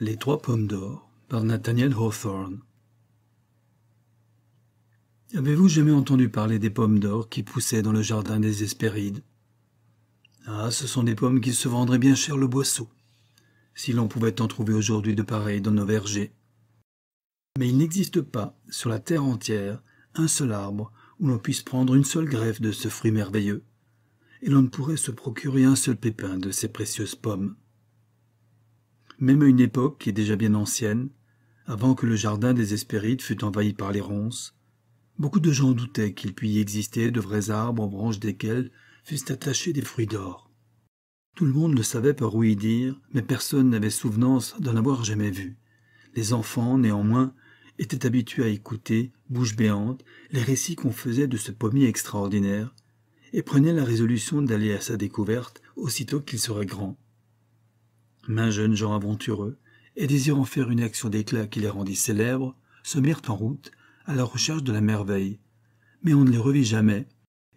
Les trois pommes d'or par Nathaniel Hawthorne. Avez-vous jamais entendu parler des pommes d'or qui poussaient dans le jardin des Hespérides Ah, ce sont des pommes qui se vendraient bien cher le boisseau, si l'on pouvait en trouver aujourd'hui de pareilles dans nos vergers. Mais il n'existe pas, sur la terre entière, un seul arbre où l'on puisse prendre une seule greffe de ce fruit merveilleux, et l'on ne pourrait se procurer un seul pépin de ces précieuses pommes même à une époque qui est déjà bien ancienne, avant que le jardin des Hespérides fût envahi par les ronces, beaucoup de gens doutaient qu'il puisse y exister de vrais arbres aux branches desquels fussent attachés des fruits d'or. Tout le monde ne savait par y dire, mais personne n'avait souvenance d'en avoir jamais vu. Les enfants, néanmoins, étaient habitués à écouter, bouche béante, les récits qu'on faisait de ce pommier extraordinaire, et prenaient la résolution d'aller à sa découverte aussitôt qu'il serait grand. Mains jeunes gens aventureux, et désirant faire une action d'éclat qui les rendit célèbres, se mirent en route à la recherche de la merveille. Mais on ne les revit jamais,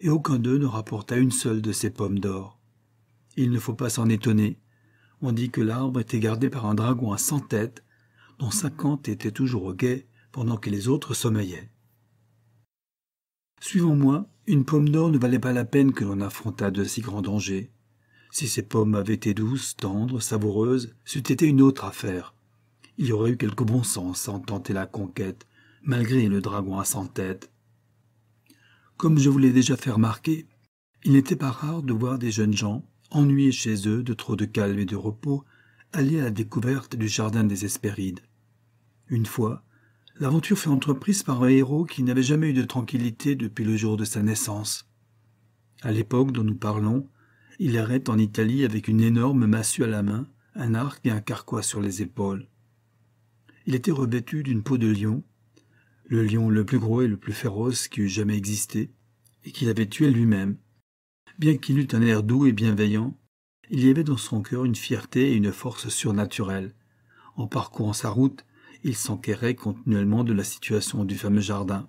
et aucun d'eux ne rapporta une seule de ces pommes d'or. Il ne faut pas s'en étonner. On dit que l'arbre était gardé par un dragon à cent têtes, dont cinquante étaient toujours au guet pendant que les autres sommeillaient. Suivant moi, une pomme d'or ne valait pas la peine que l'on affrontât de si grands dangers. Si ces pommes avaient été douces, tendres, savoureuses, c'eût été une autre affaire. Il y aurait eu quelque bon sens à en tenter la conquête, malgré le dragon à cent têtes. Comme je vous l'ai déjà fait remarquer, il n'était pas rare de voir des jeunes gens, ennuyés chez eux de trop de calme et de repos, aller à la découverte du jardin des Hespérides. Une fois, l'aventure fut entreprise par un héros qui n'avait jamais eu de tranquillité depuis le jour de sa naissance. À l'époque dont nous parlons, il errait en Italie avec une énorme massue à la main, un arc et un carquois sur les épaules. Il était revêtu d'une peau de lion, le lion le plus gros et le plus féroce qui eût jamais existé, et qu'il avait tué lui-même. Bien qu'il eût un air doux et bienveillant, il y avait dans son cœur une fierté et une force surnaturelle. En parcourant sa route, il s'enquérait continuellement de la situation du fameux jardin.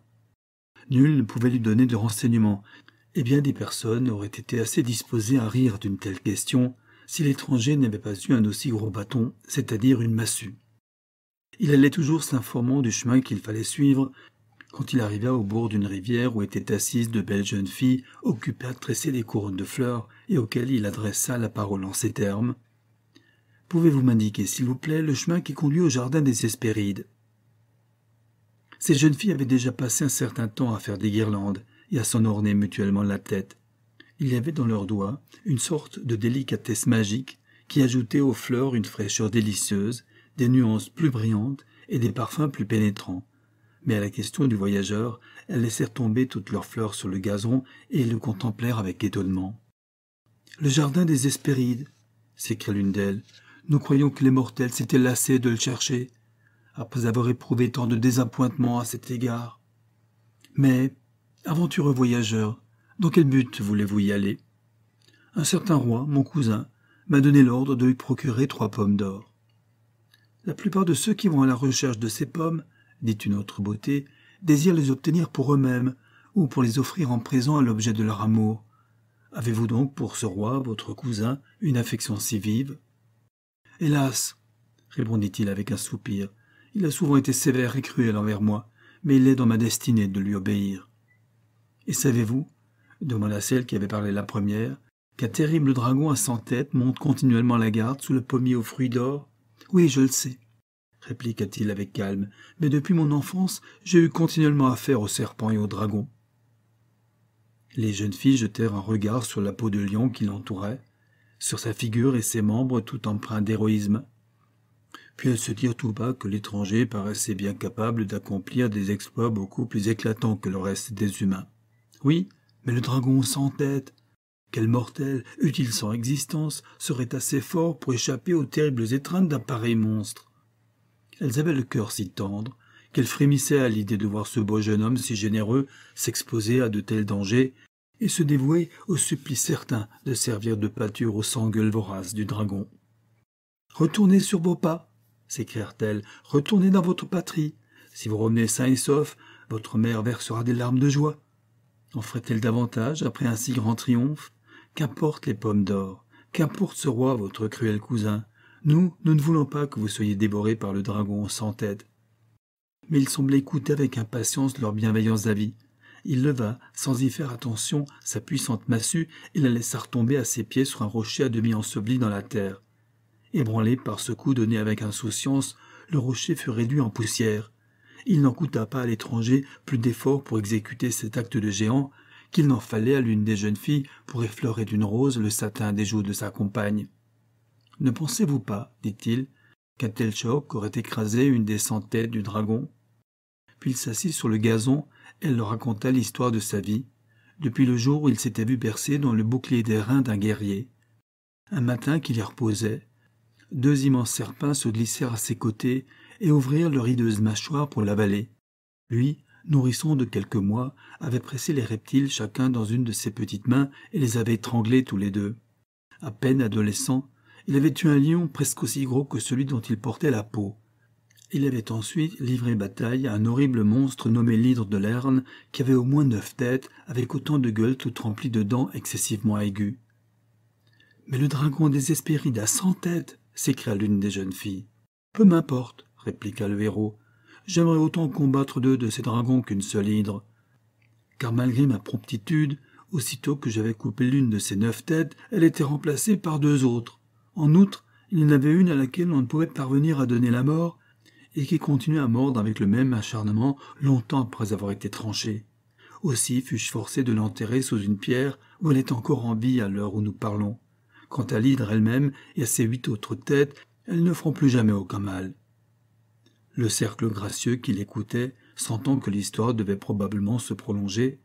Nul ne pouvait lui donner de renseignements, eh bien des personnes auraient été assez disposées à rire d'une telle question si l'étranger n'avait pas eu un aussi gros bâton, c'est-à-dire une massue. Il allait toujours s'informant du chemin qu'il fallait suivre quand il arriva au bord d'une rivière où étaient assises de belles jeunes filles occupées à tresser des couronnes de fleurs et auxquelles il adressa la parole en ces termes. Pouvez-vous m'indiquer, s'il vous plaît, le chemin qui conduit au jardin des Hespérides Ces jeunes filles avaient déjà passé un certain temps à faire des guirlandes, et à orner mutuellement la tête. Il y avait dans leurs doigts une sorte de délicatesse magique qui ajoutait aux fleurs une fraîcheur délicieuse, des nuances plus brillantes et des parfums plus pénétrants. Mais à la question du voyageur, elles laissèrent tomber toutes leurs fleurs sur le gazon et le contemplèrent avec étonnement. Le jardin des Hespérides s'écria l'une d'elles. Nous croyons que les mortels s'étaient lassés de le chercher, après avoir éprouvé tant de désappointements à cet égard. Mais Aventureux voyageur, dans quel but voulez-vous y aller Un certain roi, mon cousin, m'a donné l'ordre de lui procurer trois pommes d'or. La plupart de ceux qui vont à la recherche de ces pommes, dit une autre beauté, désirent les obtenir pour eux-mêmes ou pour les offrir en présent à l'objet de leur amour. Avez-vous donc pour ce roi, votre cousin, une affection si vive Hélas répondit-il avec un soupir, il a souvent été sévère et cruel envers moi, mais il est dans ma destinée de lui obéir. Et savez-vous demanda celle qui avait parlé la première, qu'un terrible dragon à cent têtes monte continuellement la garde sous le pommier aux fruits d'or Oui, je le sais, répliqua-t-il avec calme, mais depuis mon enfance, j'ai eu continuellement affaire aux serpents et aux dragons. Les jeunes filles jetèrent un regard sur la peau de lion qui l'entourait, sur sa figure et ses membres tout empreints d'héroïsme. Puis elles se dirent tout bas que l'étranger paraissait bien capable d'accomplir des exploits beaucoup plus éclatants que le reste des humains. Oui, mais le dragon sans tête. Quel mortel, utile sans existence, serait assez fort pour échapper aux terribles étreintes d'un pareil monstre Elles avaient le cœur si tendre qu'elles frémissaient à l'idée de voir ce beau jeune homme si généreux s'exposer à de tels dangers et se dévouer au supplice certain de servir de pâture aux sangueules voraces du dragon. Retournez sur vos pas, s'écrièrent-elles, retournez dans votre patrie. Si vous revenez sain et sauf, votre mère versera des larmes de joie. En ferait-elle davantage après un si grand triomphe Qu'importe les pommes d'or, qu'importe ce roi, votre cruel cousin. Nous, nous ne voulons pas que vous soyez dévorés par le dragon sans tête. Mais il semblait écouter avec impatience leurs bienveillants avis. Il leva, sans y faire attention, sa puissante massue et la laissa retomber à ses pieds sur un rocher à demi enseveli dans la terre. Ébranlé par ce coup donné avec insouciance, le rocher fut réduit en poussière il n'en coûta pas à l'étranger plus d'efforts pour exécuter cet acte de géant qu'il n'en fallait à l'une des jeunes filles pour effleurer d'une rose le satin des joues de sa compagne. Ne pensez-vous pas, dit-il, qu'un tel choc aurait écrasé une des cent têtes du dragon Puis il s'assit sur le gazon, elle leur raconta l'histoire de sa vie, depuis le jour où il s'était vu percer dans le bouclier des reins d'un guerrier. Un matin qu'il y reposait, deux immenses serpents se glissèrent à ses côtés et ouvrir leur hideuse mâchoire pour l'avaler. Lui, nourrisson de quelques mois, avait pressé les reptiles chacun dans une de ses petites mains et les avait étranglés tous les deux. À peine adolescent, il avait eu un lion presque aussi gros que celui dont il portait la peau. Il avait ensuite livré bataille à un horrible monstre nommé l'hydre de l'Erne, qui avait au moins neuf têtes, avec autant de gueules toutes remplies de dents excessivement aiguës. Mais le dragon des a cent têtes s'écria l'une des jeunes filles. Peu m'importe, répliqua le héros. J'aimerais autant combattre deux de ces dragons qu'une seule hydre. Car malgré ma promptitude, aussitôt que j'avais coupé l'une de ces neuf têtes, elle était remplacée par deux autres. En outre, il y en avait une à laquelle on ne pouvait parvenir à donner la mort, et qui continuait à mordre avec le même acharnement longtemps après avoir été tranchée. Aussi fus-je forcé de l'enterrer sous une pierre où elle est encore en vie à l'heure où nous parlons. Quant à l'hydre elle-même et à ses huit autres têtes, elles ne feront plus jamais aucun mal le cercle gracieux qui l'écoutait, sentant que l'histoire devait probablement se prolonger,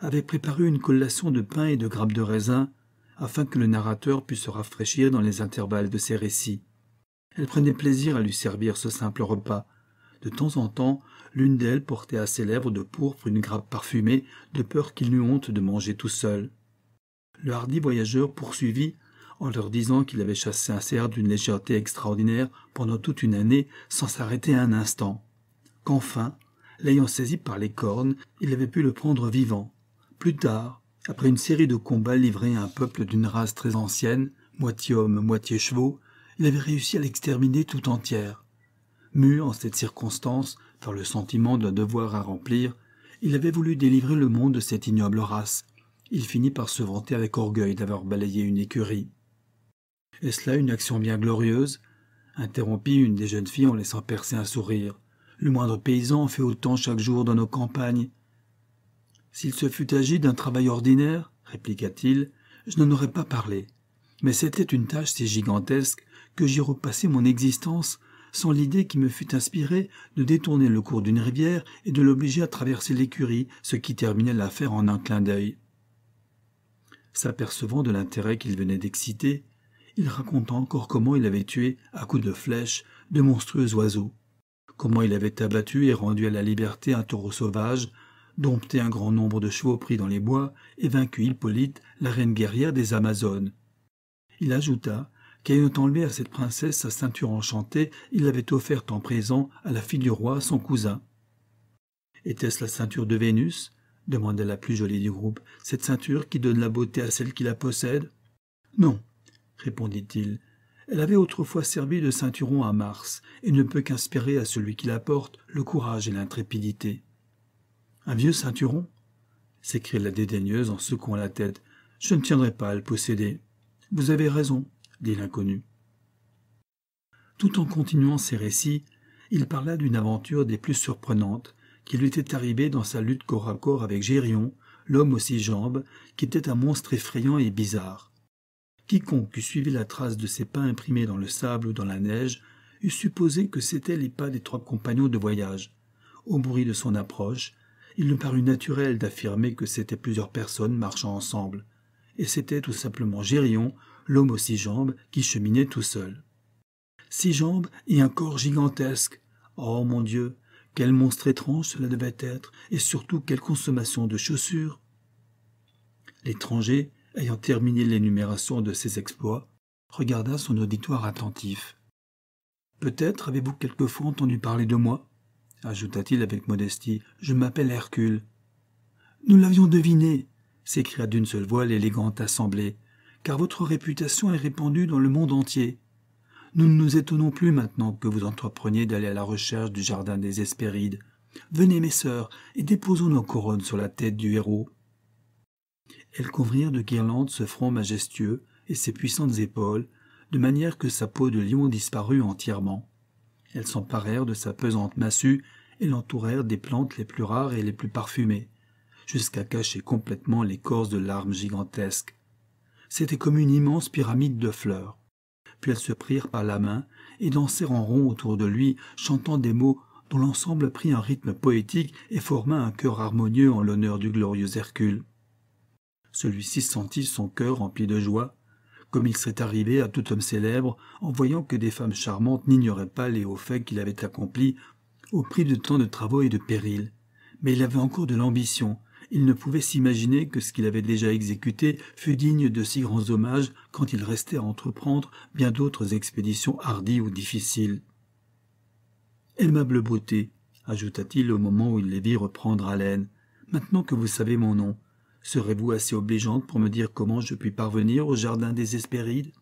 avait préparé une collation de pain et de grappes de raisin afin que le narrateur pût se rafraîchir dans les intervalles de ses récits. Elle prenait plaisir à lui servir ce simple repas. De temps en temps, l'une d'elles portait à ses lèvres de pourpre une grappe parfumée, de peur qu'il n'eût honte de manger tout seul. Le hardi voyageur poursuivit en leur disant qu'il avait chassé un cerf d'une légèreté extraordinaire pendant toute une année sans s'arrêter un instant. Qu'enfin, l'ayant saisi par les cornes, il avait pu le prendre vivant. Plus tard, après une série de combats livrés à un peuple d'une race très ancienne, moitié homme, moitié chevaux, il avait réussi à l'exterminer tout entière. Mû en cette circonstance, par le sentiment d'un devoir à remplir, il avait voulu délivrer le monde de cette ignoble race. Il finit par se vanter avec orgueil d'avoir balayé une écurie. Est-ce là une action bien glorieuse interrompit une des jeunes filles en laissant percer un sourire. Le moindre paysan en fait autant chaque jour dans nos campagnes. S'il se fût agi d'un travail ordinaire, répliqua-t-il, je n'en aurais pas parlé. Mais c'était une tâche si gigantesque que j'y repassais mon existence sans l'idée qui me fut inspirée de détourner le cours d'une rivière et de l'obliger à traverser l'écurie, ce qui terminait l'affaire en un clin d'œil. S'apercevant de l'intérêt qu'il venait d'exciter, il raconta encore comment il avait tué, à coups de flèches, de monstrueux oiseaux, comment il avait abattu et rendu à la liberté un taureau sauvage, dompté un grand nombre de chevaux pris dans les bois et vaincu Hippolyte, la reine guerrière des Amazones. Il ajouta qu'ayant enlevé à cette princesse sa ceinture enchantée, il l'avait offerte en présent à la fille du roi, son cousin. Était-ce la ceinture de Vénus demanda la plus jolie du groupe, cette ceinture qui donne la beauté à celle qui la possède Non, répondit-il. Elle avait autrefois servi de ceinturon à Mars, et ne peut qu'inspirer à celui qui la porte le courage et l'intrépidité. Un vieux ceinturon s'écria la dédaigneuse en secouant la tête. Je ne tiendrai pas à le posséder. Vous avez raison, dit l'inconnu. Tout en continuant ses récits, il parla d'une aventure des plus surprenantes qui lui était arrivée dans sa lutte corps à corps avec Gérion, l'homme aux six jambes, qui était un monstre effrayant et bizarre. Quiconque eût suivi la trace de ses pas imprimés dans le sable ou dans la neige eût supposé que c'étaient les pas des trois compagnons de voyage. Au bruit de son approche, il ne parut naturel d'affirmer que c'étaient plusieurs personnes marchant ensemble, et c'était tout simplement Gérion, l'homme aux six jambes, qui cheminait tout seul. Six jambes et un corps gigantesque. Oh mon Dieu, quel monstre étrange cela devait être, et surtout quelle consommation de chaussures. L'étranger, ayant terminé l'énumération de ses exploits, regarda son auditoire attentif. Peut-être avez-vous quelquefois entendu parler de moi ajouta-t-il avec modestie. Je m'appelle Hercule. Nous l'avions deviné s'écria d'une seule voix l'élégante assemblée, car votre réputation est répandue dans le monde entier. Nous ne nous étonnons plus maintenant que vous entrepreniez d'aller à la recherche du jardin des Hespérides. Venez, mes sœurs, et déposons nos couronnes sur la tête du héros. Elles couvrirent de guirlandes ce front majestueux et ses puissantes épaules, de manière que sa peau de lion disparut entièrement. Elles s'emparèrent de sa pesante massue et l'entourèrent des plantes les plus rares et les plus parfumées, jusqu'à cacher complètement l'écorce de larmes gigantesque. C'était comme une immense pyramide de fleurs. Puis elles se prirent par la main et dansèrent en rond autour de lui, chantant des mots dont l'ensemble prit un rythme poétique et forma un chœur harmonieux en l'honneur du glorieux Hercule celui-ci sentit son cœur rempli de joie, comme il serait arrivé à tout homme célèbre en voyant que des femmes charmantes n'ignoraient pas les hauts faits qu'il avait accomplis au prix de tant de travaux et de périls. Mais il avait encore de l'ambition, il ne pouvait s'imaginer que ce qu'il avait déjà exécuté fût digne de si grands hommages quand il restait à entreprendre bien d'autres expéditions hardies ou difficiles. Aimable beauté, ajouta-t-il au moment où il les vit reprendre haleine, maintenant que vous savez mon nom, Serez-vous assez obligeante pour me dire comment je puis parvenir au jardin des Hespérides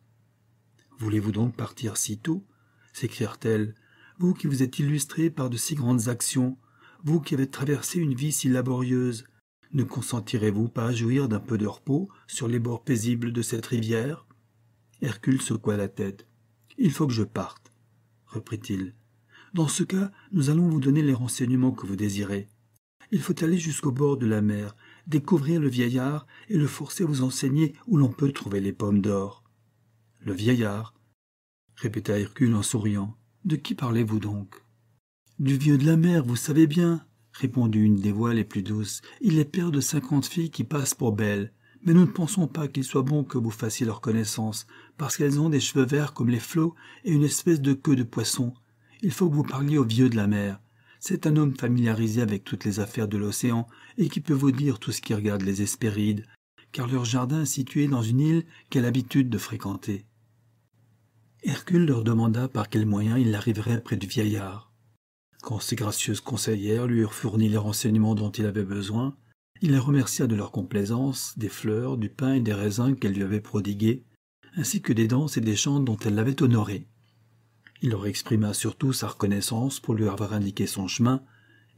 Voulez-vous donc partir si tôt s'écrièrent-elles. Vous qui vous êtes illustré par de si grandes actions, vous qui avez traversé une vie si laborieuse, ne consentirez-vous pas à jouir d'un peu de repos sur les bords paisibles de cette rivière Hercule secoua la tête. Il faut que je parte, reprit-il. Dans ce cas, nous allons vous donner les renseignements que vous désirez. Il faut aller jusqu'au bord de la mer, découvrir le vieillard et le forcer à vous enseigner où l'on peut trouver les pommes d'or. Le vieillard répéta Hercule en souriant. De qui parlez-vous donc Du vieux de la mer, vous savez bien, répondit une des voix les plus douces. Il est père de cinquante filles qui passent pour belles, mais nous ne pensons pas qu'il soit bon que vous fassiez leur connaissance, parce qu'elles ont des cheveux verts comme les flots et une espèce de queue de poisson. Il faut que vous parliez au vieux de la mer. C'est un homme familiarisé avec toutes les affaires de l'océan et qui peut vous dire tout ce qui regarde les Hespérides, car leur jardin est situé dans une île qu'elle a l'habitude de fréquenter. Hercule leur demanda par quels moyens il arriverait près du vieillard. Quand ses gracieuses conseillères lui eurent fourni les renseignements dont il avait besoin, il les remercia de leur complaisance, des fleurs, du pain et des raisins qu'elle lui avait prodigués, ainsi que des danses et des chants dont elle l'avait honoré. Il leur exprima surtout sa reconnaissance pour lui avoir indiqué son chemin,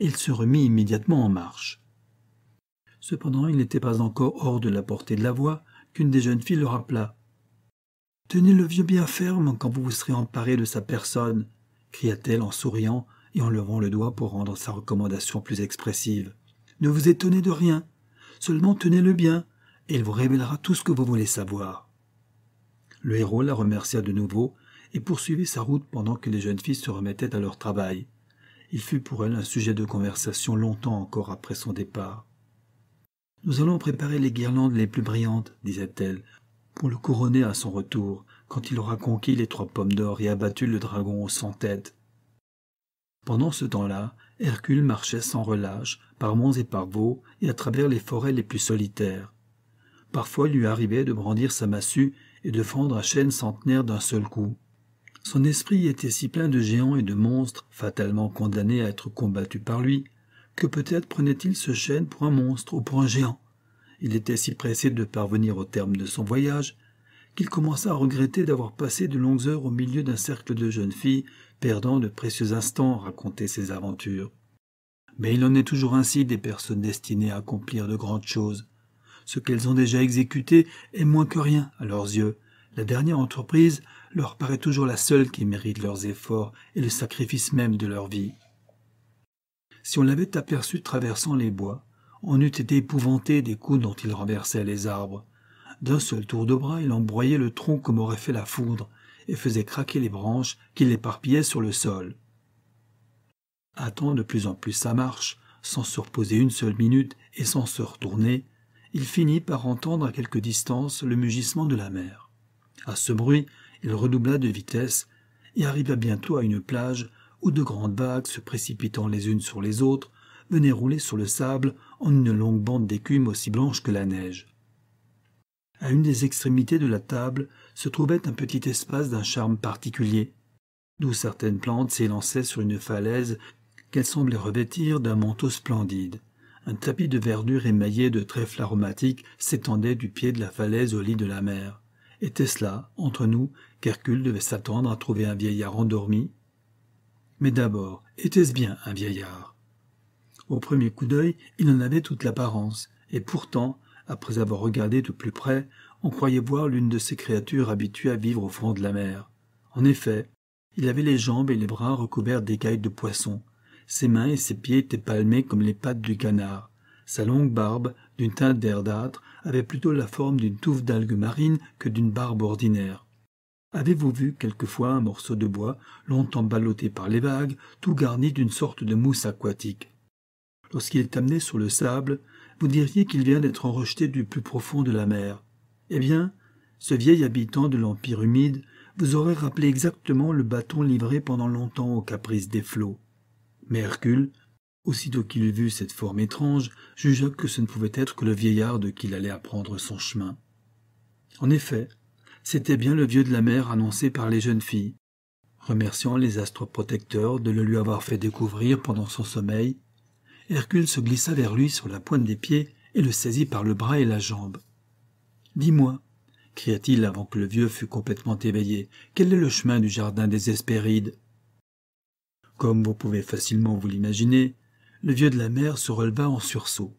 et il se remit immédiatement en marche. Cependant, il n'était pas encore hors de la portée de la voix qu'une des jeunes filles le rappela. Tenez le vieux bien ferme quand vous vous serez emparé de sa personne, cria-t-elle en souriant et en levant le doigt pour rendre sa recommandation plus expressive. Ne vous étonnez de rien, seulement tenez-le bien, et il vous révélera tout ce que vous voulez savoir. Le héros la remercia de nouveau et poursuivit sa route pendant que les jeunes filles se remettaient à leur travail. Il fut pour elle un sujet de conversation longtemps encore après son départ. Nous allons préparer les guirlandes les plus brillantes, disait-elle, pour le couronner à son retour, quand il aura conquis les trois pommes d'or et abattu le dragon aux cent têtes. » Pendant ce temps-là, Hercule marchait sans relâche, par monts et par veaux, et à travers les forêts les plus solitaires. Parfois il lui arrivait de brandir sa massue et de fendre un chêne centenaire d'un seul coup. Son esprit était si plein de géants et de monstres, fatalement condamnés à être combattus par lui, que peut-être prenait-il ce chêne pour un monstre ou pour un géant. Il était si pressé de parvenir au terme de son voyage qu'il commença à regretter d'avoir passé de longues heures au milieu d'un cercle de jeunes filles, perdant de précieux instants à raconter ses aventures. Mais il en est toujours ainsi des personnes destinées à accomplir de grandes choses. Ce qu'elles ont déjà exécuté est moins que rien à leurs yeux. La dernière entreprise leur paraît toujours la seule qui mérite leurs efforts et le sacrifice même de leur vie. Si on l'avait aperçu traversant les bois, on eût été épouvanté des coups dont il renversait les arbres. D'un seul tour de bras, il embroyait le tronc comme aurait fait la foudre, et faisait craquer les branches qu'il éparpillait sur le sol. Attend de plus en plus sa marche, sans se reposer une seule minute et sans se retourner, il finit par entendre à quelque distance le mugissement de la mer. À ce bruit, il redoubla de vitesse et arriva bientôt à une plage où de grandes vagues, se précipitant les unes sur les autres, venaient rouler sur le sable en une longue bande d'écume aussi blanche que la neige. À une des extrémités de la table se trouvait un petit espace d'un charme particulier, d'où certaines plantes s'élançaient sur une falaise qu'elles semblaient revêtir d'un manteau splendide. Un tapis de verdure émaillé de trèfles aromatiques s'étendait du pied de la falaise au lit de la mer. Et Tesla, entre nous, qu'Hercule devait s'attendre à trouver un vieillard endormi. Mais d'abord, était-ce bien un vieillard Au premier coup d'œil, il en avait toute l'apparence, et pourtant, après avoir regardé de plus près, on croyait voir l'une de ces créatures habituées à vivre au fond de la mer. En effet, il avait les jambes et les bras recouverts d'écailles de poisson. Ses mains et ses pieds étaient palmés comme les pattes du canard. Sa longue barbe, d'une teinte verdâtre, avait plutôt la forme d'une touffe d'algues marines que d'une barbe ordinaire. Avez-vous vu quelquefois un morceau de bois, longtemps ballotté par les vagues, tout garni d'une sorte de mousse aquatique Lorsqu'il est amené sur le sable, vous diriez qu'il vient d'être rejeté du plus profond de la mer. Eh bien, ce vieil habitant de l'Empire humide vous aurait rappelé exactement le bâton livré pendant longtemps aux caprices des flots. Mais Hercule, aussitôt qu'il eut vu cette forme étrange, jugea que ce ne pouvait être que le vieillard de qui allait apprendre son chemin. En effet, c'était bien le vieux de la mer annoncé par les jeunes filles. Remerciant les astres protecteurs de le lui avoir fait découvrir pendant son sommeil, Hercule se glissa vers lui sur la pointe des pieds et le saisit par le bras et la jambe. Dis-moi, cria-t-il avant que le vieux fût complètement éveillé, quel est le chemin du jardin des Hespérides Comme vous pouvez facilement vous l'imaginer, le vieux de la mer se releva en sursaut.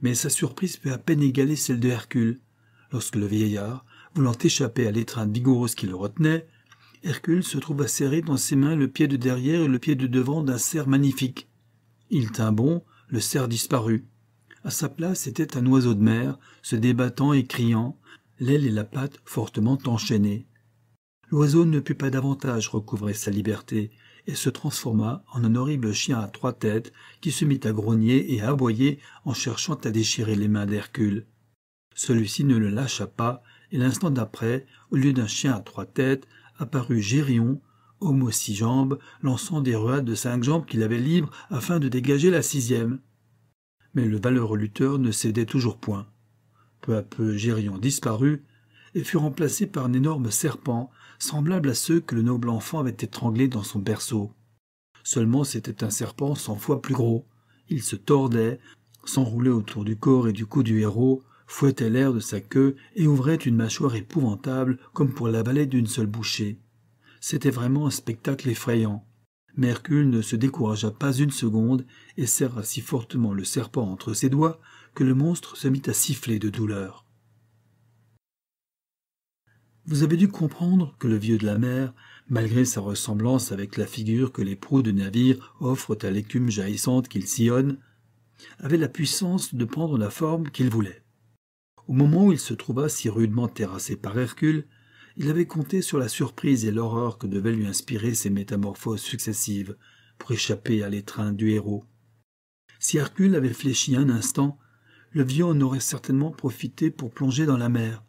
Mais sa surprise fut à peine égaler celle de Hercule, lorsque le vieillard, Voulant échapper à l'étreinte vigoureuse qui le retenait, Hercule se trouva serré dans ses mains le pied de derrière et le pied de devant d'un cerf magnifique. Il tint bon, le cerf disparut. À sa place était un oiseau de mer, se débattant et criant, l'aile et la patte fortement enchaînées. L'oiseau ne put pas davantage recouvrer sa liberté, et se transforma en un horrible chien à trois têtes qui se mit à grogner et à aboyer en cherchant à déchirer les mains d'Hercule. Celui-ci ne le lâcha pas et l'instant d'après, au lieu d'un chien à trois têtes, apparut Gérion, homme aux six jambes, lançant des ruades de cinq jambes qu'il avait libres afin de dégager la sixième. Mais le valeureux lutteur ne cédait toujours point. Peu à peu, Gérion disparut et fut remplacé par un énorme serpent, semblable à ceux que le noble enfant avait étranglés dans son berceau. Seulement c'était un serpent cent fois plus gros. Il se tordait, s'enroulait autour du corps et du cou du héros, fouettait l'air de sa queue et ouvrait une mâchoire épouvantable comme pour l'avaler d'une seule bouchée. C'était vraiment un spectacle effrayant. Mercule ne se découragea pas une seconde et serra si fortement le serpent entre ses doigts que le monstre se mit à siffler de douleur. Vous avez dû comprendre que le vieux de la mer, malgré sa ressemblance avec la figure que les proues de navire offrent à l'écume jaillissante qu'il sillonne, avait la puissance de prendre la forme qu'il voulait. Au moment où il se trouva si rudement terrassé par Hercule, il avait compté sur la surprise et l'horreur que devaient lui inspirer ces métamorphoses successives pour échapper à l'étreinte du héros. Si Hercule avait fléchi un instant, le vieux en aurait certainement profité pour plonger dans la mer,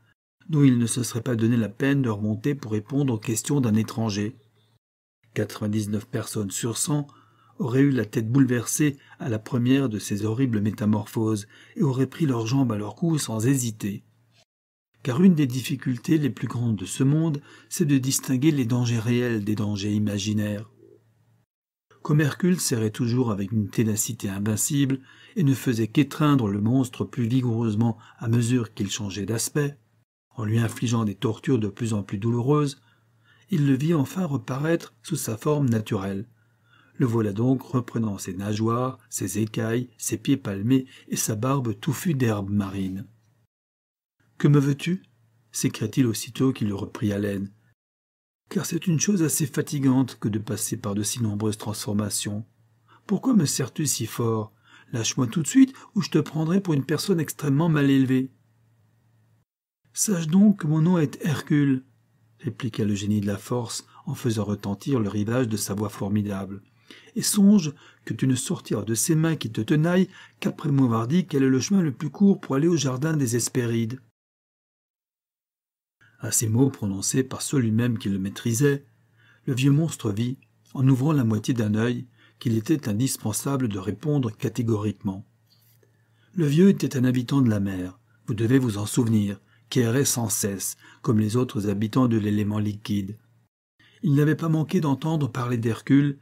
d'où il ne se serait pas donné la peine de remonter pour répondre aux questions d'un étranger. 99 personnes sur 100 auraient eu la tête bouleversée à la première de ces horribles métamorphoses et auraient pris leurs jambes à leur cou sans hésiter. Car une des difficultés les plus grandes de ce monde, c'est de distinguer les dangers réels des dangers imaginaires. Comme Hercule serrait toujours avec une ténacité invincible et ne faisait qu'étreindre le monstre plus vigoureusement à mesure qu'il changeait d'aspect, en lui infligeant des tortures de plus en plus douloureuses, il le vit enfin reparaître sous sa forme naturelle, le voilà donc reprenant ses nageoires, ses écailles, ses pieds palmés et sa barbe touffue d'herbes marines. Que me veux-tu s'écria-t-il aussitôt qu'il reprit haleine. Car c'est une chose assez fatigante que de passer par de si nombreuses transformations. Pourquoi me sers-tu si fort Lâche-moi tout de suite ou je te prendrai pour une personne extrêmement mal élevée. Sache donc que mon nom est Hercule, répliqua le génie de la force en faisant retentir le rivage de sa voix formidable et songe que tu ne sortiras de ces mains qui te tenaillent qu'après m'avoir dit quel est le chemin le plus court pour aller au jardin des Hespérides. À ces mots prononcés par celui-même qui le maîtrisait, le vieux monstre vit, en ouvrant la moitié d'un œil, qu'il était indispensable de répondre catégoriquement. Le vieux était un habitant de la mer, vous devez vous en souvenir, qui errait sans cesse, comme les autres habitants de l'élément liquide. Il n'avait pas manqué d'entendre parler d'Hercule,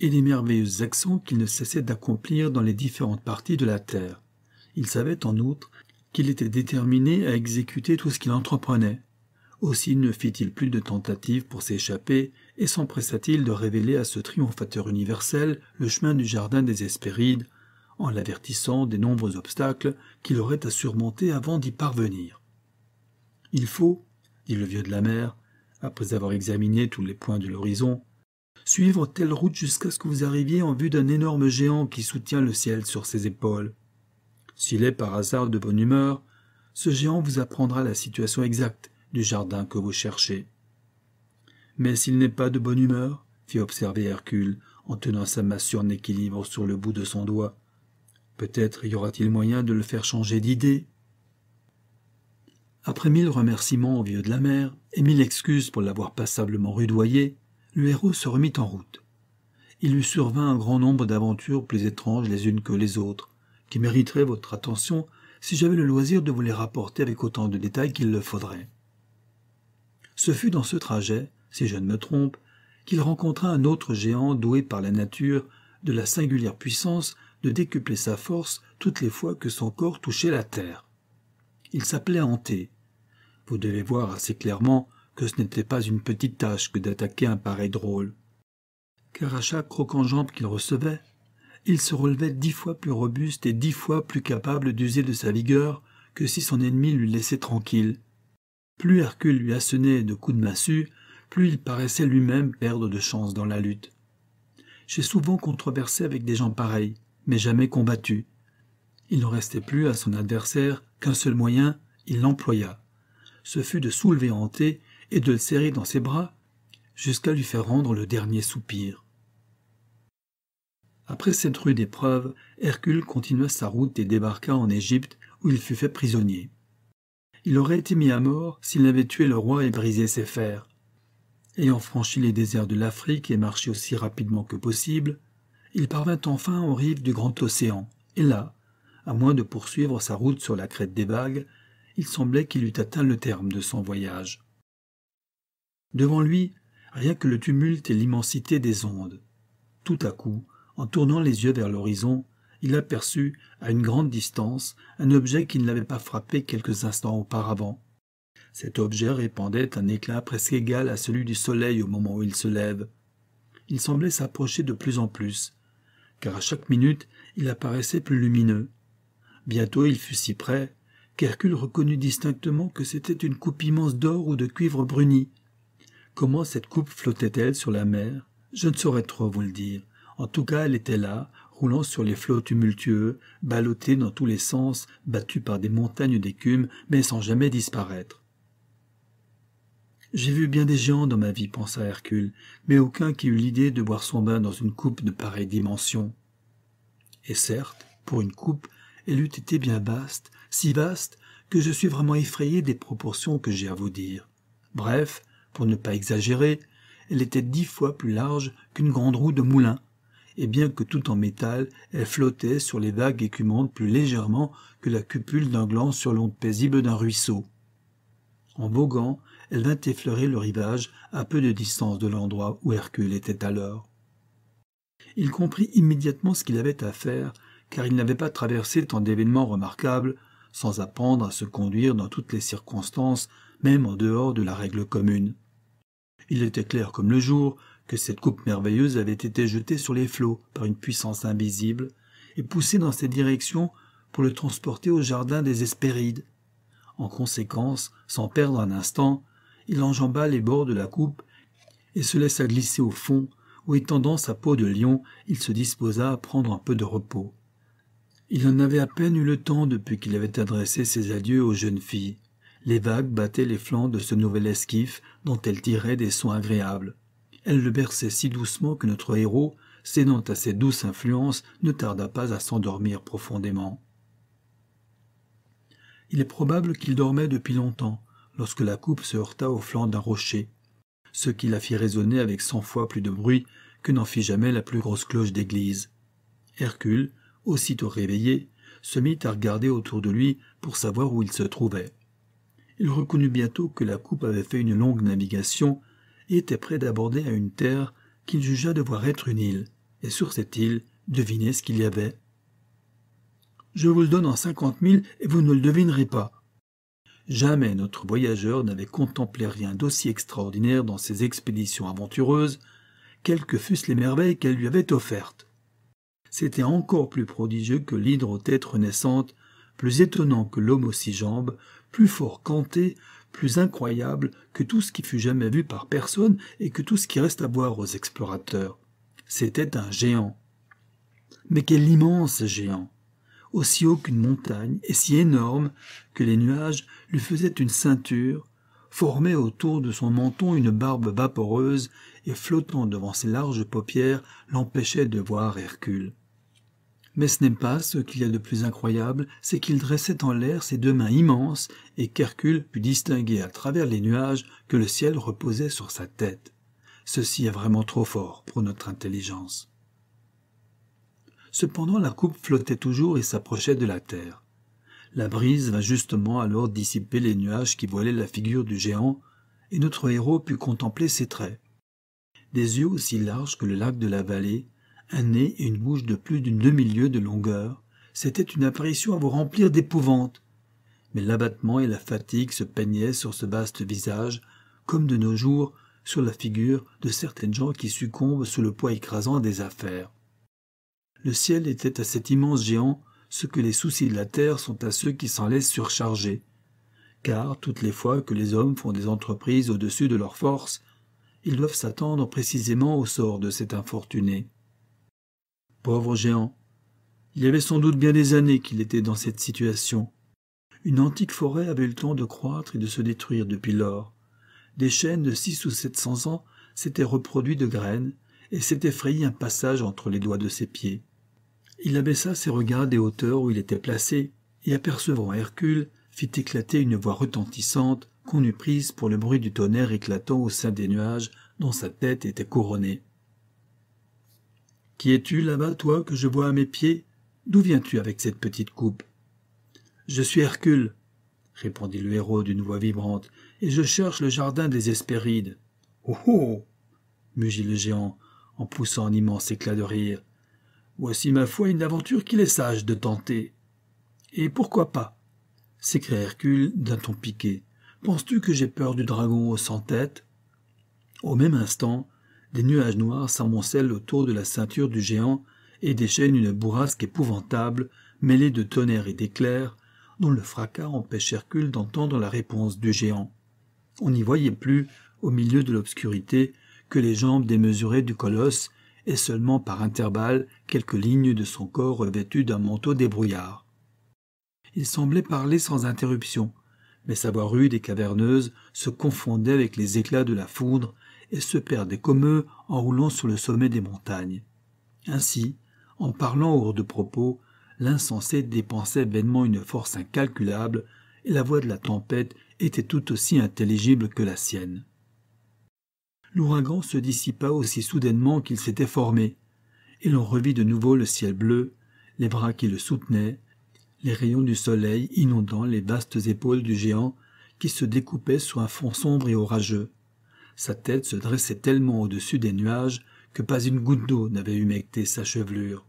et les merveilleuses actions qu'il ne cessait d'accomplir dans les différentes parties de la terre. Il savait en outre qu'il était déterminé à exécuter tout ce qu'il entreprenait. Aussi ne fit-il plus de tentatives pour s'échapper et s'empressa-t-il de révéler à ce triomphateur universel le chemin du jardin des Hespérides, en l'avertissant des nombreux obstacles qu'il aurait à surmonter avant d'y parvenir. Il faut, dit le vieux de la mer, après avoir examiné tous les points de l'horizon, Suivre telle route jusqu'à ce que vous arriviez en vue d'un énorme géant qui soutient le ciel sur ses épaules. S'il est par hasard de bonne humeur, ce géant vous apprendra la situation exacte du jardin que vous cherchez. Mais s'il n'est pas de bonne humeur, fit observer Hercule, en tenant sa masse en équilibre sur le bout de son doigt, peut-être y aura-t-il moyen de le faire changer d'idée. Après mille remerciements au vieux de la mer et mille excuses pour l'avoir passablement rudoyé, le héros se remit en route. Il lui survint un grand nombre d'aventures plus étranges les unes que les autres, qui mériteraient votre attention si j'avais le loisir de vous les rapporter avec autant de détails qu'il le faudrait. Ce fut dans ce trajet, si je ne me trompe, qu'il rencontra un autre géant doué par la nature de la singulière puissance de décupler sa force toutes les fois que son corps touchait la terre. Il s'appelait Anté. Vous devez voir assez clairement ce n'était pas une petite tâche que d'attaquer un pareil drôle. Car à chaque croque en jambe qu'il recevait, il se relevait dix fois plus robuste et dix fois plus capable d'user de sa vigueur que si son ennemi lui laissait tranquille. Plus Hercule lui assenait de coups de massue, plus il paraissait lui-même perdre de chance dans la lutte. J'ai souvent controversé avec des gens pareils, mais jamais combattu. Il ne restait plus à son adversaire qu'un seul moyen, il l'employa. Ce fut de soulever hanté et de le serrer dans ses bras jusqu'à lui faire rendre le dernier soupir. Après cette rude épreuve, Hercule continua sa route et débarqua en Égypte où il fut fait prisonnier. Il aurait été mis à mort s'il n'avait tué le roi et brisé ses fers. Ayant franchi les déserts de l'Afrique et marché aussi rapidement que possible, il parvint enfin aux rives du grand océan, et là, à moins de poursuivre sa route sur la crête des vagues, il semblait qu'il eût atteint le terme de son voyage. Devant lui, rien que le tumulte et l'immensité des ondes. Tout à coup, en tournant les yeux vers l'horizon, il aperçut, à une grande distance, un objet qui ne l'avait pas frappé quelques instants auparavant. Cet objet répandait un éclat presque égal à celui du soleil au moment où il se lève. Il semblait s'approcher de plus en plus, car à chaque minute il apparaissait plus lumineux. Bientôt il fut si près qu'Hercule reconnut distinctement que c'était une coupe immense d'or ou de cuivre bruni, Comment cette coupe flottait-elle sur la mer Je ne saurais trop vous le dire. En tout cas, elle était là, roulant sur les flots tumultueux, ballottée dans tous les sens, battue par des montagnes d'écume, mais sans jamais disparaître. J'ai vu bien des géants dans ma vie, pensa Hercule, mais aucun qui eût l'idée de boire son bain dans une coupe de pareille dimension. Et certes, pour une coupe, elle eût été bien vaste, si vaste que je suis vraiment effrayé des proportions que j'ai à vous dire. Bref, pour ne pas exagérer, elle était dix fois plus large qu'une grande roue de moulin, et bien que tout en métal, elle flottait sur les vagues écumantes plus légèrement que la cupule d'un gland sur l'onde paisible d'un ruisseau. En voguant, elle vint effleurer le rivage à peu de distance de l'endroit où Hercule était alors. Il comprit immédiatement ce qu'il avait à faire, car il n'avait pas traversé tant d'événements remarquables sans apprendre à se conduire dans toutes les circonstances même en dehors de la règle commune. Il était clair comme le jour que cette coupe merveilleuse avait été jetée sur les flots par une puissance invisible et poussée dans cette direction pour le transporter au jardin des Hespérides. En conséquence, sans perdre un instant, il enjamba les bords de la coupe et se laissa glisser au fond, où étendant sa peau de lion, il se disposa à prendre un peu de repos. Il en avait à peine eu le temps depuis qu'il avait adressé ses adieux aux jeunes filles. Les vagues battaient les flancs de ce nouvel esquif dont elles tiraient des sons agréables. Elle le berçait si doucement que notre héros, cédant à ses douces influences, ne tarda pas à s'endormir profondément. Il est probable qu'il dormait depuis longtemps, lorsque la coupe se heurta au flanc d'un rocher, ce qui la fit résonner avec cent fois plus de bruit que n'en fit jamais la plus grosse cloche d'église. Hercule, aussitôt réveillé, se mit à regarder autour de lui pour savoir où il se trouvait il reconnut bientôt que la coupe avait fait une longue navigation et était près d'aborder à une terre qu'il jugea devoir être une île, et sur cette île, devinez ce qu'il y avait. Je vous le donne en cinquante mille et vous ne le devinerez pas. Jamais notre voyageur n'avait contemplé rien d'aussi extraordinaire dans ses expéditions aventureuses, quelles que fussent les merveilles qu'elles lui avaient offertes. C'était encore plus prodigieux que l'hydre aux têtes renaissantes, plus étonnant que l'homme aux six jambes, plus fort canté, plus incroyable que tout ce qui fut jamais vu par personne et que tout ce qui reste à voir aux explorateurs. C'était un géant. Mais quel immense géant Aussi haut qu'une montagne et si énorme que les nuages lui faisaient une ceinture, formait autour de son menton une barbe vaporeuse et flottant devant ses larges paupières l'empêchait de voir Hercule. Mais ce n'est pas ce qu'il y a de plus incroyable, c'est qu'il dressait en l'air ses deux mains immenses, et qu'Hercule put distinguer à travers les nuages que le ciel reposait sur sa tête. Ceci est vraiment trop fort pour notre intelligence. Cependant la coupe flottait toujours et s'approchait de la terre. La brise vint justement alors dissiper les nuages qui voilaient la figure du géant, et notre héros put contempler ses traits. Des yeux aussi larges que le lac de la vallée, un nez et une bouche de plus d'une demi-lieue de longueur, c'était une apparition à vous remplir d'épouvante. Mais l'abattement et la fatigue se peignaient sur ce vaste visage, comme de nos jours sur la figure de certaines gens qui succombent sous le poids écrasant des affaires. Le ciel était à cet immense géant ce que les soucis de la terre sont à ceux qui s'en laissent surcharger, car toutes les fois que les hommes font des entreprises au-dessus de leurs forces, ils doivent s'attendre précisément au sort de cet infortuné. Pauvre géant. Il y avait sans doute bien des années qu'il était dans cette situation. Une antique forêt avait eu le temps de croître et de se détruire depuis lors. Des chênes de six ou sept cents ans s'étaient reproduits de graines et s'étaient frayé un passage entre les doigts de ses pieds. Il abaissa ses regards des hauteurs où il était placé et apercevant Hercule, fit éclater une voix retentissante qu'on eût prise pour le bruit du tonnerre éclatant au sein des nuages dont sa tête était couronnée. Qui es-tu là-bas, toi, que je vois à mes pieds D'où viens-tu avec cette petite coupe Je suis Hercule, répondit le héros d'une voix vibrante, et je cherche le jardin des Hespérides. Oh oh mugit le géant, en poussant un immense éclat de rire. Voici ma foi une aventure qu'il est sage de tenter. Et pourquoi pas s'écria Hercule d'un ton piqué. Penses-tu que j'ai peur du dragon aux cent têtes Au même instant, des nuages noirs s'amoncellent autour de la ceinture du géant et déchaînent une bourrasque épouvantable, mêlée de tonnerre et d'éclairs, dont le fracas empêche Hercule d'entendre la réponse du géant. On n'y voyait plus, au milieu de l'obscurité, que les jambes démesurées du colosse, et seulement par intervalles quelques lignes de son corps revêtues d'un manteau débrouillard. Il semblait parler sans interruption, mais sa voix rude et caverneuse se confondait avec les éclats de la foudre et se perdaient comme eux en roulant sur le sommet des montagnes. Ainsi, en parlant hors de propos, l'insensé dépensait vainement une force incalculable, et la voix de la tempête était tout aussi intelligible que la sienne. L'ouragan se dissipa aussi soudainement qu'il s'était formé, et l'on revit de nouveau le ciel bleu, les bras qui le soutenaient, les rayons du soleil inondant les vastes épaules du géant qui se découpaient sous un fond sombre et orageux. Sa tête se dressait tellement au-dessus des nuages que pas une goutte d'eau n'avait humecté sa chevelure.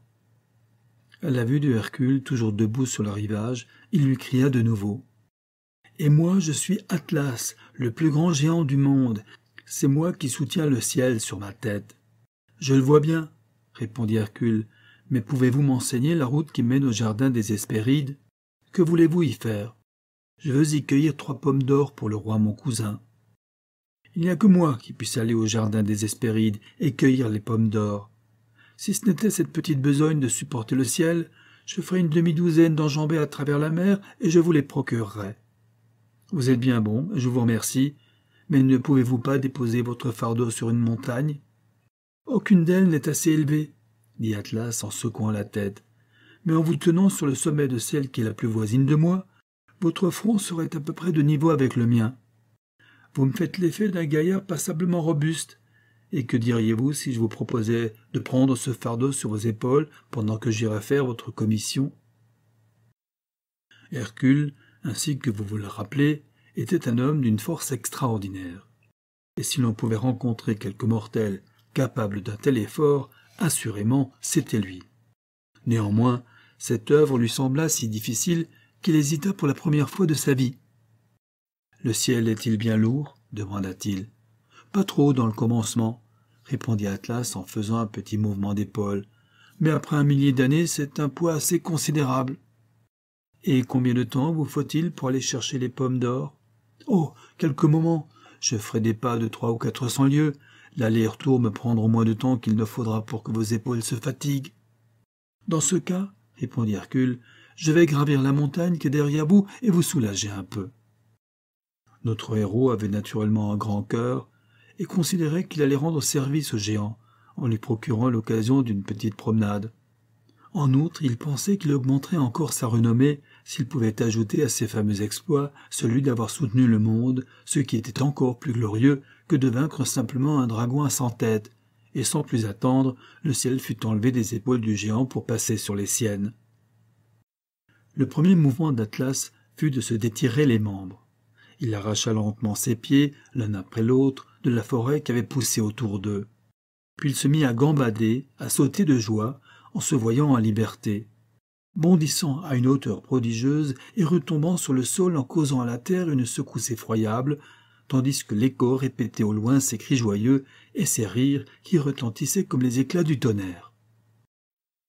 À la vue de Hercule, toujours debout sur le rivage, il lui cria de nouveau. Et moi je suis Atlas, le plus grand géant du monde. C'est moi qui soutiens le ciel sur ma tête. Je le vois bien, répondit Hercule, mais pouvez-vous m'enseigner la route qui mène au jardin des Hespérides Que voulez-vous y faire Je veux y cueillir trois pommes d'or pour le roi mon cousin. Il n'y a que moi qui puisse aller au jardin des Hespérides et cueillir les pommes d'or. Si ce n'était cette petite besogne de supporter le ciel, je ferais une demi-douzaine d'enjambées à travers la mer et je vous les procurerais. Vous êtes bien bon, je vous remercie, mais ne pouvez-vous pas déposer votre fardeau sur une montagne Aucune d'elles n'est assez élevée, dit Atlas en secouant la tête. Mais en vous tenant sur le sommet de celle qui est la plus voisine de moi, votre front serait à peu près de niveau avec le mien vous me faites l'effet d'un gaillard passablement robuste. Et que diriez-vous si je vous proposais de prendre ce fardeau sur vos épaules pendant que j'irai faire votre commission Hercule, ainsi que vous vous le rappelez, était un homme d'une force extraordinaire. Et si l'on pouvait rencontrer quelque mortel capable d'un tel effort, assurément c'était lui. Néanmoins, cette œuvre lui sembla si difficile qu'il hésita pour la première fois de sa vie. Le ciel est-il bien lourd demanda-t-il. Pas trop dans le commencement, répondit Atlas en faisant un petit mouvement d'épaule. Mais après un millier d'années, c'est un poids assez considérable. Et combien de temps vous faut-il pour aller chercher les pommes d'or Oh, quelques moments. Je ferai des pas de trois ou quatre cents lieues. L'aller-retour me prendra moins de temps qu'il ne faudra pour que vos épaules se fatiguent. Dans ce cas, répondit Hercule, je vais gravir la montagne qui est derrière vous et vous soulager un peu. Notre héros avait naturellement un grand cœur et considérait qu'il allait rendre service aux géant en lui procurant l'occasion d'une petite promenade. En outre, il pensait qu'il augmenterait encore sa renommée s'il pouvait ajouter à ses fameux exploits celui d'avoir soutenu le monde, ce qui était encore plus glorieux que de vaincre simplement un dragon à sans tête, et sans plus attendre, le ciel fut enlevé des épaules du géant pour passer sur les siennes. Le premier mouvement d'Atlas fut de se détirer les membres. Il arracha lentement ses pieds, l'un après l'autre, de la forêt qui avait poussé autour d'eux. Puis il se mit à gambader, à sauter de joie, en se voyant en liberté. Bondissant à une hauteur prodigieuse et retombant sur le sol en causant à la terre une secousse effroyable, tandis que l'écho répétait au loin ses cris joyeux et ses rires qui retentissaient comme les éclats du tonnerre.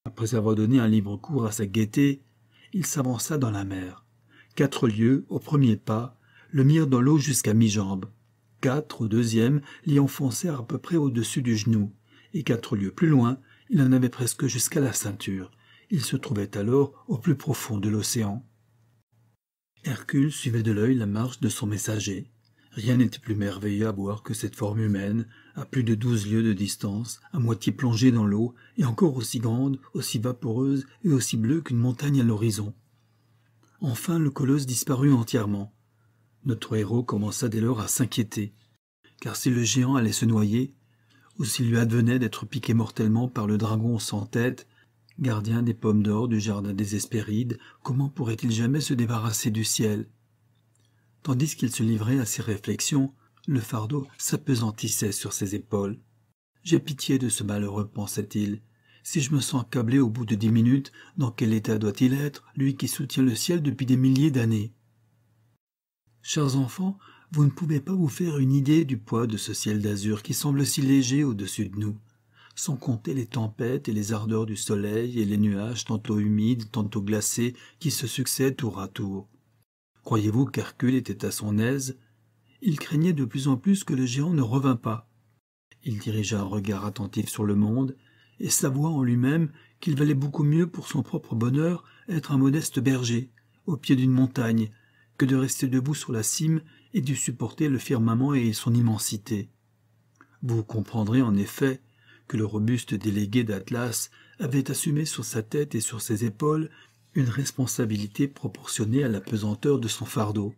Après avoir donné un libre cours à sa gaieté, il s'avança dans la mer. Quatre lieues, au premier pas, le mirent dans l'eau jusqu'à mi-jambe. Quatre au deuxième l'y enfoncèrent à peu près au-dessus du genou, et quatre lieues plus loin, il en avait presque jusqu'à la ceinture. Il se trouvait alors au plus profond de l'océan. Hercule suivait de l'œil la marche de son messager. Rien n'était plus merveilleux à voir que cette forme humaine, à plus de douze lieues de distance, à moitié plongée dans l'eau, et encore aussi grande, aussi vaporeuse et aussi bleue qu'une montagne à l'horizon. Enfin le colosse disparut entièrement. Notre héros commença dès lors à s'inquiéter, car si le géant allait se noyer, ou s'il lui advenait d'être piqué mortellement par le dragon sans tête, gardien des pommes d'or du jardin des Hespérides, comment pourrait-il jamais se débarrasser du ciel Tandis qu'il se livrait à ses réflexions, le fardeau s'apesantissait sur ses épaules. J'ai pitié de ce malheureux, pensait-il. Si je me sens accablé au bout de dix minutes, dans quel état doit-il être, lui qui soutient le ciel depuis des milliers d'années Chers enfants, vous ne pouvez pas vous faire une idée du poids de ce ciel d'azur qui semble si léger au-dessus de nous, sans compter les tempêtes et les ardeurs du soleil et les nuages tantôt humides, tantôt glacés, qui se succèdent tour à tour. Croyez-vous qu'Hercule était à son aise Il craignait de plus en plus que le géant ne revînt pas. Il dirigea un regard attentif sur le monde, et s'avoua en lui-même qu'il valait beaucoup mieux pour son propre bonheur être un modeste berger, au pied d'une montagne, que de rester debout sur la cime et de supporter le firmament et son immensité. Vous comprendrez en effet que le robuste délégué d'Atlas avait assumé sur sa tête et sur ses épaules une responsabilité proportionnée à la pesanteur de son fardeau.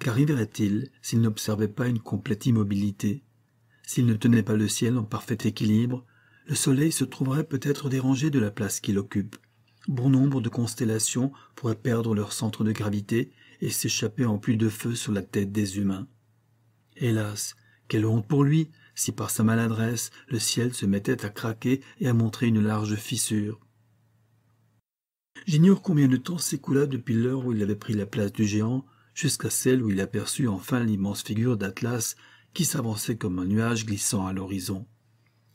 Qu'arriverait-il s'il n'observait pas une complète immobilité S'il ne tenait pas le ciel en parfait équilibre, le soleil se trouverait peut-être dérangé de la place qu'il occupe. Bon nombre de constellations pourraient perdre leur centre de gravité et s'échappait en pluie de feu sur la tête des humains. Hélas, quelle honte pour lui si par sa maladresse le ciel se mettait à craquer et à montrer une large fissure. J'ignore combien de temps s'écoula depuis l'heure où il avait pris la place du géant, jusqu'à celle où il aperçut enfin l'immense figure d'Atlas qui s'avançait comme un nuage glissant à l'horizon.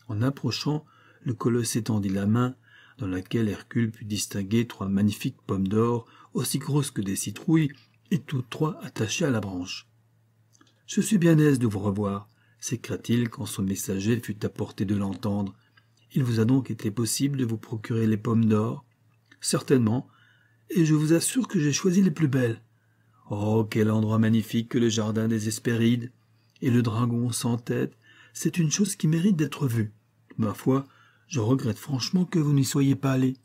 En approchant, le colosse étendit la main, dans laquelle Hercule put distinguer trois magnifiques pommes d'or, aussi grosses que des citrouilles, et tous trois attachés à la branche. Je suis bien aise de vous revoir, s'écria-t-il quand son messager fut à portée de l'entendre. Il vous a donc été possible de vous procurer les pommes d'or Certainement, et je vous assure que j'ai choisi les plus belles. Oh, quel endroit magnifique que le jardin des Hespérides Et le dragon sans tête, c'est une chose qui mérite d'être vue. Ma foi, je regrette franchement que vous n'y soyez pas allé.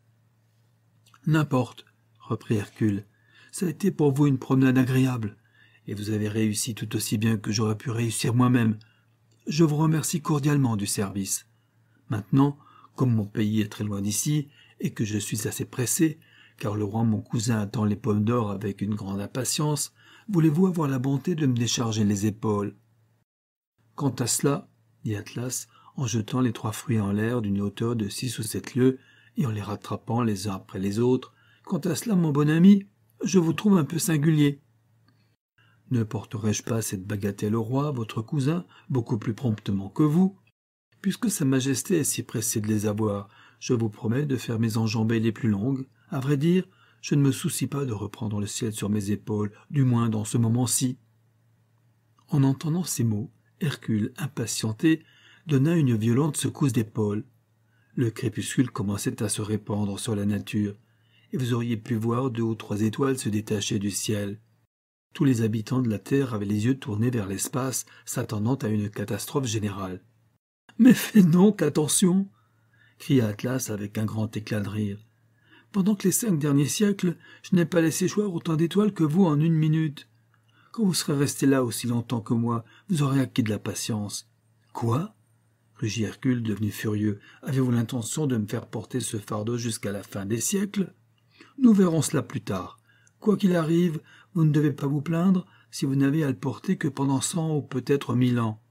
N'importe, reprit Hercule, ça a été pour vous une promenade agréable, et vous avez réussi tout aussi bien que j'aurais pu réussir moi-même. Je vous remercie cordialement du service. Maintenant, comme mon pays est très loin d'ici, et que je suis assez pressé, car le roi mon cousin attend les pommes d'or avec une grande impatience, voulez-vous avoir la bonté de me décharger les épaules Quant à cela, dit Atlas, en jetant les trois fruits en l'air d'une hauteur de six ou sept lieues, et en les rattrapant les uns après les autres, quant à cela, mon bon ami, je vous trouve un peu singulier. Ne porterai-je pas cette bagatelle au roi, votre cousin, beaucoup plus promptement que vous Puisque Sa Majesté est si pressée de les avoir, je vous promets de faire mes enjambées les plus longues. À vrai dire, je ne me soucie pas de reprendre le ciel sur mes épaules, du moins dans ce moment-ci. En entendant ces mots, Hercule, impatienté, donna une violente secousse d'épaule. Le crépuscule commençait à se répandre sur la nature et vous auriez pu voir deux ou trois étoiles se détacher du ciel. Tous les habitants de la Terre avaient les yeux tournés vers l'espace, s'attendant à une catastrophe générale. Mais fais donc attention cria Atlas avec un grand éclat de rire. Pendant que les cinq derniers siècles, je n'ai pas laissé choir autant d'étoiles que vous en une minute. Quand vous serez resté là aussi longtemps que moi, vous aurez acquis de la patience. Quoi rugit Hercule, devenu furieux. Avez-vous l'intention de me faire porter ce fardeau jusqu'à la fin des siècles nous verrons cela plus tard. Quoi qu'il arrive, vous ne devez pas vous plaindre si vous n'avez à le porter que pendant cent ou peut-être mille ans.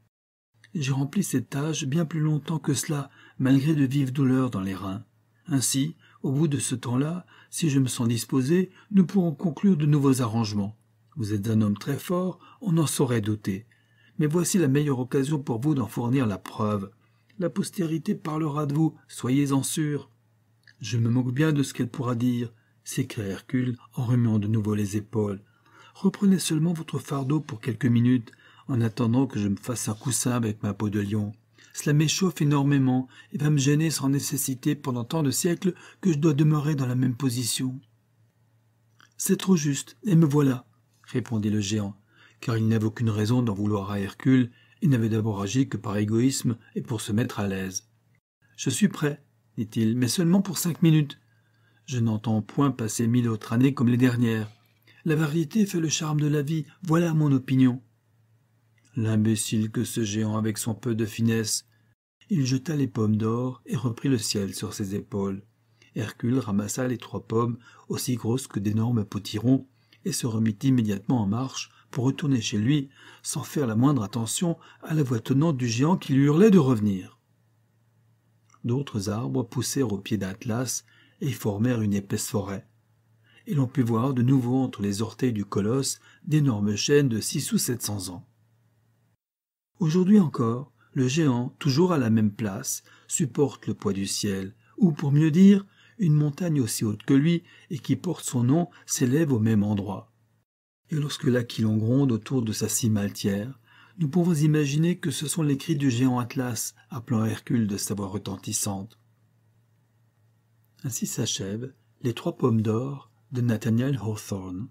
J'ai rempli cette tâche bien plus longtemps que cela, malgré de vives douleurs dans les reins. Ainsi, au bout de ce temps-là, si je me sens disposé, nous pourrons conclure de nouveaux arrangements. Vous êtes un homme très fort, on en saurait douter. Mais voici la meilleure occasion pour vous d'en fournir la preuve. La postérité parlera de vous, soyez-en sûr. Je me moque bien de ce qu'elle pourra dire s'écria Hercule en remuant de nouveau les épaules. Reprenez seulement votre fardeau pour quelques minutes, en attendant que je me fasse un coussin avec ma peau de lion. Cela m'échauffe énormément et va me gêner sans nécessité pendant tant de siècles que je dois demeurer dans la même position. C'est trop juste, et me voilà, répondit le géant, car il n'avait aucune raison d'en vouloir à Hercule, il n'avait d'abord agi que par égoïsme et pour se mettre à l'aise. Je suis prêt, dit-il, mais seulement pour cinq minutes. Je n'entends point passer mille autres années comme les dernières. La variété fait le charme de la vie, voilà mon opinion. L'imbécile que ce géant avec son peu de finesse. Il jeta les pommes d'or et reprit le ciel sur ses épaules. Hercule ramassa les trois pommes, aussi grosses que d'énormes potirons, et se remit immédiatement en marche pour retourner chez lui, sans faire la moindre attention à la voix tonnante du géant qui lui hurlait de revenir. D'autres arbres poussèrent au pied d'Atlas, et formèrent une épaisse forêt. Et l'on put voir de nouveau entre les orteils du colosse d'énormes chaînes de six ou sept cents ans. Aujourd'hui encore, le géant, toujours à la même place, supporte le poids du ciel, ou pour mieux dire, une montagne aussi haute que lui et qui porte son nom s'élève au même endroit. Et lorsque l'Aquilon gronde autour de sa cime altière, nous pouvons imaginer que ce sont les cris du géant Atlas appelant Hercule de sa voix retentissante. Ainsi s'achèvent Les trois pommes d'or de Nathaniel Hawthorne.